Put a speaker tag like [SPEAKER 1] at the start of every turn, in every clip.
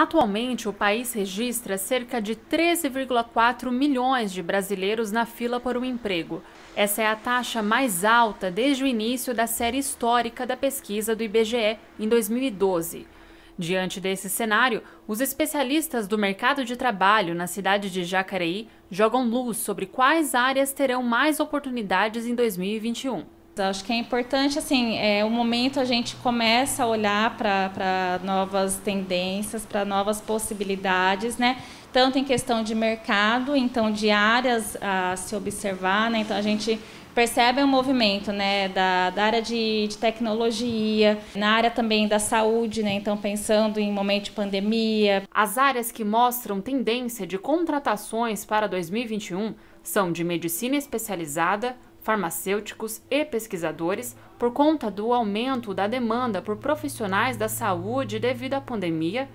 [SPEAKER 1] Atualmente, o país registra cerca de 13,4 milhões de brasileiros na fila por um emprego. Essa é a taxa mais alta desde o início da série histórica da pesquisa do IBGE em 2012. Diante desse cenário, os especialistas do mercado de trabalho na cidade de Jacareí jogam luz sobre
[SPEAKER 2] quais áreas terão mais oportunidades em 2021. Então, acho que é importante, assim, é o momento a gente começa a olhar para novas tendências, para novas possibilidades, né? Tanto em questão de mercado, então de áreas a se observar, né? Então a gente percebe um movimento, né? Da, da área de, de tecnologia, na área também da saúde, né? Então pensando em momento de pandemia. As áreas que mostram tendência de contratações para 2021
[SPEAKER 1] são de medicina especializada, farmacêuticos e pesquisadores por conta do aumento da demanda por profissionais da saúde devido à pandemia,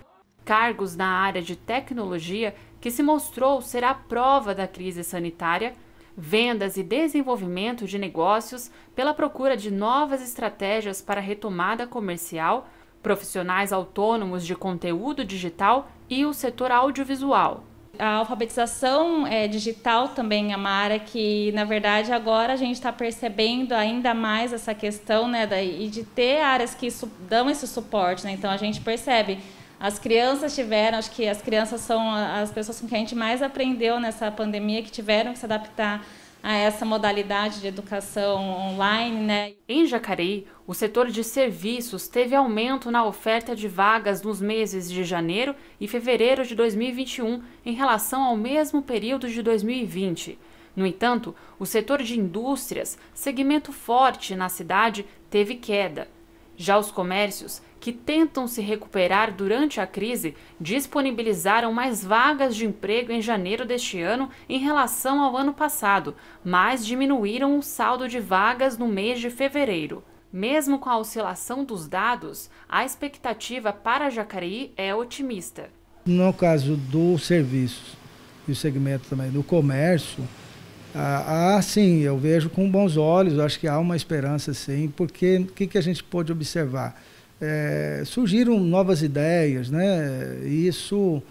[SPEAKER 1] cargos na área de tecnologia que se mostrou ser a prova da crise sanitária, vendas e desenvolvimento de negócios pela procura de novas estratégias para retomada comercial, profissionais autônomos de conteúdo
[SPEAKER 2] digital e o setor audiovisual. A alfabetização é, digital também, Amara, que na verdade agora a gente está percebendo ainda mais essa questão né, da, e de ter áreas que dão esse suporte. Né? Então a gente percebe. As crianças tiveram, acho que as crianças são as pessoas com quem a gente mais aprendeu nessa pandemia, que tiveram que se adaptar a essa modalidade de educação online. Né? Em Jacareí,
[SPEAKER 1] o setor de serviços teve aumento na oferta de vagas nos meses de janeiro e fevereiro de 2021 em relação ao mesmo período de 2020. No entanto, o setor de indústrias, segmento forte na cidade, teve queda. Já os comércios, que tentam se recuperar durante a crise, disponibilizaram mais vagas de emprego em janeiro deste ano em relação ao ano passado, mas diminuíram o saldo de vagas no mês de fevereiro. Mesmo com a oscilação dos dados, a expectativa para Jacareí é otimista.
[SPEAKER 3] No caso do serviço e o segmento também do comércio, ah, ah, sim, eu vejo com bons olhos, acho que há uma esperança, sim, porque o que, que a gente pôde observar? É, surgiram novas ideias, né? e isso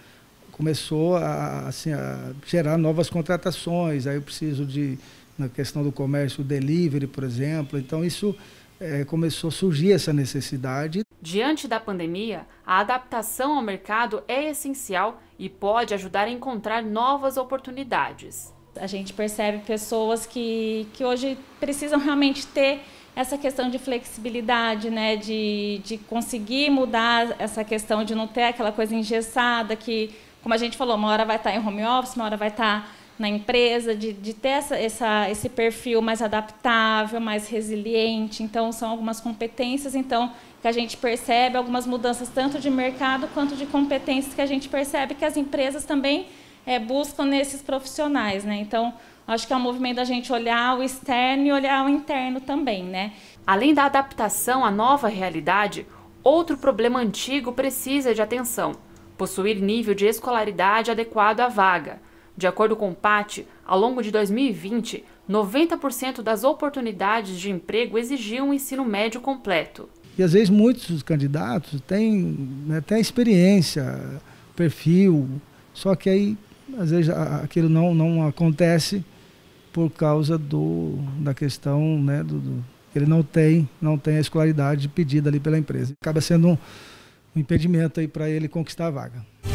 [SPEAKER 3] começou a, assim, a gerar novas contratações, aí eu preciso de, na questão do comércio, delivery, por exemplo, então isso é, começou a surgir essa necessidade.
[SPEAKER 1] Diante da pandemia, a adaptação ao mercado
[SPEAKER 2] é essencial e pode ajudar a encontrar novas oportunidades. A gente percebe pessoas que, que hoje precisam realmente ter essa questão de flexibilidade, né? de, de conseguir mudar essa questão de não ter aquela coisa engessada que, como a gente falou, uma hora vai estar tá em home office, uma hora vai estar tá na empresa, de, de ter essa, essa, esse perfil mais adaptável, mais resiliente. Então, são algumas competências então que a gente percebe, algumas mudanças tanto de mercado quanto de competências que a gente percebe que as empresas também é, buscam nesses profissionais, né? Então, acho que é um movimento da gente olhar o externo e olhar o interno também, né? Além da adaptação à nova realidade, outro problema antigo precisa de atenção:
[SPEAKER 1] possuir nível de escolaridade adequado à vaga. De acordo com o PAT, ao longo de 2020, 90% das oportunidades de emprego exigiam um ensino médio completo.
[SPEAKER 3] E às vezes muitos dos candidatos têm até né, experiência, perfil, só que aí às vezes aquilo não, não acontece por causa do, da questão, né, do, do, ele não tem, não tem a escolaridade pedida ali pela empresa. Acaba sendo um, um impedimento aí para ele conquistar a vaga.